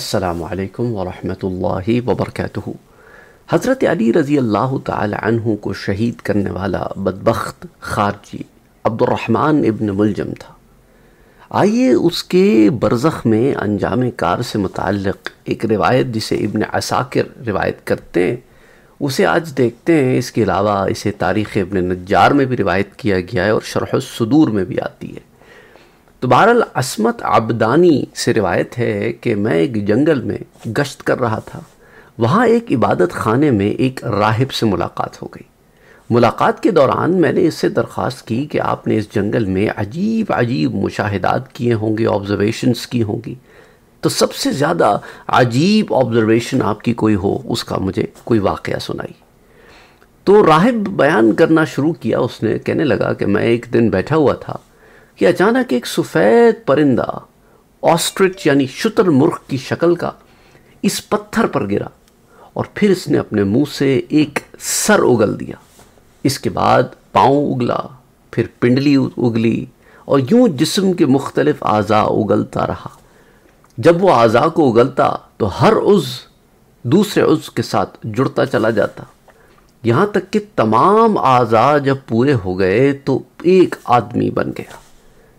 अल्लाम वरहमतुल्लाहि वबरकातुहु हज़रत अली रज़ी अल्लाह तहु को शहीद करने वाला बदबख्त खारजी अब्दुलरहमान इब्न मुलजम था आइए उसके बरज़ख़ में अंजाम कार से मुतक़ एक रिवायत जिसे इब्न असाकिर रिवायत करते हैं उसे आज देखते हैं इसके अलावा इसे तारीख़ इब्न नजार में भी रिवायत किया गया है और शरह सदूर में भी आती है तो बहरल असमत आबदानी से रिवायत है कि मैं एक जंगल में गश्त कर रहा था वहाँ एक इबादत खाने में एक राहिब से मुलाकात हो गई मुलाकात के दौरान मैंने इससे दरख्वास्त की कि आपने इस जंगल में अजीब अजीब मुशाहदात किए होंगे ऑब्ज़रवेशनस की होंगी तो सबसे ज़्यादा अजीब ऑब्जर्वेशन आपकी कोई हो उसका मुझे कोई वाक़ सुनाई तो राहिब बयान करना शुरू किया उसने कहने लगा कि मैं एक दिन बैठा हुआ था कि अचानक एक सफ़ेद परिंदा ऑस्ट्रिच यानी शुतर मुर्ख की शक्ल का इस पत्थर पर गिरा और फिर इसने अपने मुंह से एक सर उगल दिया इसके बाद पाँव उगला फिर पिंडली उगली और यूं जिस्म के मुख्तलिफ अज़ा उगलता रहा जब वो अज़ा को उगलता तो हर उज़ दूसरे उज़ के साथ जुड़ता चला जाता यहाँ तक कि तमाम अज़ा जब पूरे हो गए तो एक आदमी बन गया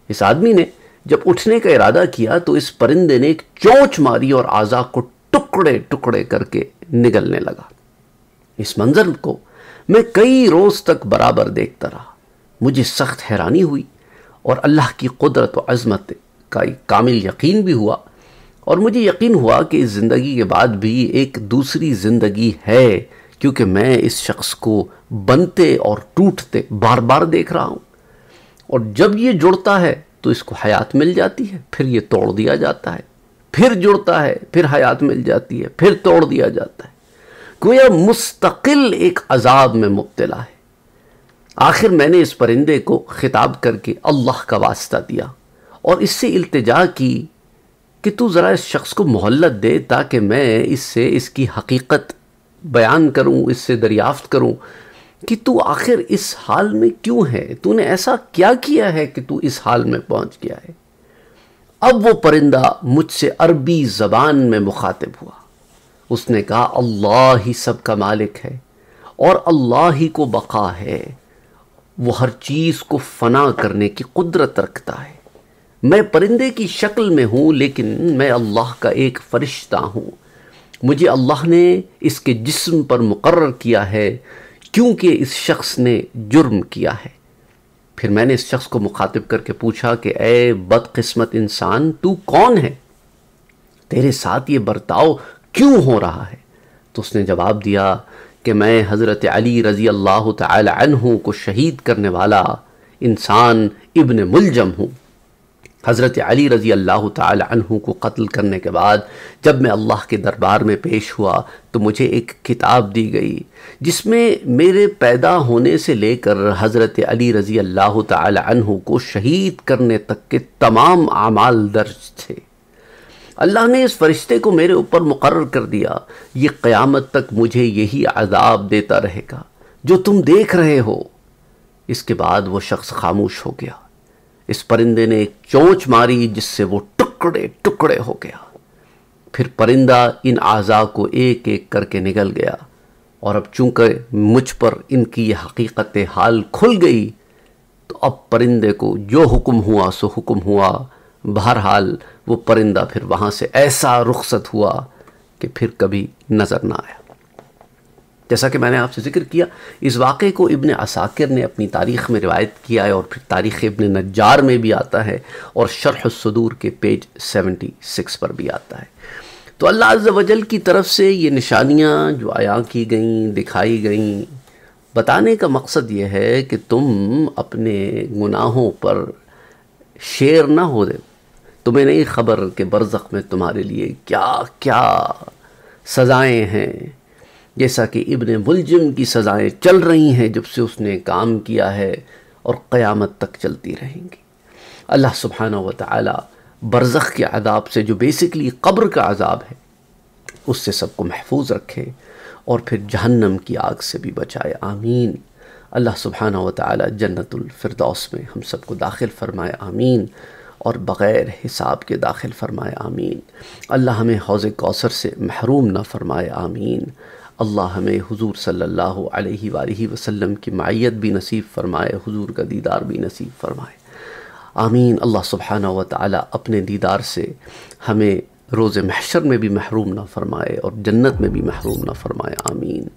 इस आदमी ने जब उठने का इरादा किया तो इस परिंदे ने एक चोंच मारी और आजा को टुकड़े टुकड़े करके निगलने लगा इस मंजर को मैं कई रोज तक बराबर देखता रहा मुझे सख्त हैरानी हुई और अल्लाह की कुदरत अजमत का एक कामिल यकीन भी हुआ और मुझे यकीन हुआ कि इस ज़िंदगी के बाद भी एक दूसरी ज़िंदगी है क्योंकि मैं इस शख्स को बनते और टूटते बार बार देख रहा हूँ और जब ये जुड़ता है तो इसको हयात मिल जाती है फिर ये तोड़ दिया जाता है फिर जुड़ता है फिर हयात मिल जाती है फिर तोड़ दिया जाता है गोया मुस्तकिल एक अजाब में मुबतला है आखिर मैंने इस परिंदे को खिताब करके अल्लाह का वास्ता दिया और इससे इल्तजा की कि तू ज़रा इस शख्स को मोहल्लत दे ताकि मैं इससे इसकी हकीकत बयान करूं इससे दरियाफ्त करूँ कि तू आखिर इस हाल में क्यों है तूने ऐसा क्या किया है कि तू इस हाल में पहुंच गया है अब वो परिंदा मुझसे अरबी ज़बान में मुखातिब हुआ उसने कहा अल्लाह ही सबका मालिक है और अल्लाह ही को बका है वो हर चीज़ को फना करने की कुदरत रखता है मैं परिंदे की शक्ल में हूँ लेकिन मैं अल्लाह का एक फ़रिश्ता हूँ मुझे अल्लाह ने इसके जिस्म पर मुकर्र किया है क्योंकि इस शख्स ने जुर्म किया है फिर मैंने इस शख्स को मुखातिब करके पूछा कि ए बदकिस्मत इंसान तू कौन है तेरे साथ ये बर्ताव क्यों हो रहा है तो उसने जवाब दिया कि मैं हज़रत अली रज़ी अल्लाह तहों को शहीद करने वाला इंसान इब्न मुलजम हूँ हज़रत अली रज़ी अल्लाह तहु को कत्ल करने के बाद जब मैं अल्लाह के दरबार में पेश हुआ तो मुझे एक किताब दी गई जिसमें मेरे पैदा होने से लेकर हज़रत अली रज़ी अल्लाह तहु को शहीद करने तक के तमाम अमाल दर्ज थे अल्लाह ने इस फरिश्ते को मेरे ऊपर मुकर कर दिया ये क़्यामत तक मुझे यही आज़ाब देता रहेगा जो तुम देख रहे हो इसके बाद वो शख्स खामोश हो गया इस परिंदे ने एक चोंच मारी जिससे वो टुकड़े टुकड़े हो गया फिर परिंदा इन आज़ा को एक एक करके निगल गया और अब चूंकि मुझ पर इनकी ये हकीकत हाल खुल गई तो अब परिंदे को जो हुक्म हुआ सो हुक्म हुआ बहरहाल वो परिंदा फिर वहाँ से ऐसा रुखसत हुआ कि फिर कभी नज़र ना आया जैसा कि मैंने आपसे जिक्र किया इस वाक़े को इब्न असाकिर ने अपनी तारीख़ में रिवायत किया है और फिर तारीख़ इब्न नजार में भी आता है और शरह सदूर के पेज सेवेंटी सिक्स पर भी आता है तो अल्लाह वजल की तरफ से ये निशानियाँ जो आया की गई दिखाई गई बताने का मकसद ये है कि तुम अपने गुनाहों पर शेर ना हो दे तुम्हें नहीं खबर कि बरज़ में तुम्हारे लिए क्या क्या सज़ाएँ हैं जैसा कि इबन मुलजम की सज़ाएँ चल रही हैं जब से उसने काम किया है और क़यामत तक चलती रहेंगी अल्लाह सुबहाना व ताली बरज़ के आदाब से जो बेसिकली कब्र का आज़ाब है उससे सबको महफूज रखे और फिर जहन्नम की आग से भी बचाए आमीन अल्लाह सुबहाना व ताली जन्नतफरदौस में हम सबको दाखिल फरमाए आमीन और बग़ैर हिसाब के दाखिल फरमाए आमीन अल्लाह हमें हौज़ कौसर से महरूम ना फरमाए आमीन अल्लाह हमें हुजूर सल्लल्लाहु अलैहि वालैहि वसल्लम की माइत भी नसीब फ़रमाए हुजूर का दीदार भी नसीब फ़रमाए आमीन अल्लाह सुबहाना व ताली अपने दीदार से हमें रोज़ महशर में भी महरूम ना फ़रमाए और जन्नत में भी महरूम ना फ़रमाए आमीन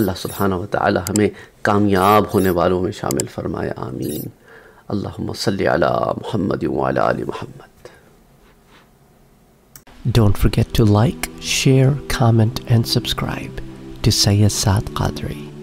अल्लाह सुबहाना व ताली हमें कामयाब होने वालों में शामिल फ़रमाए आमीन अल्लाह सल महमद वाली Mahmad Don't forget to like, share, comment, and subscribe. to Sayyad Saad Qadri.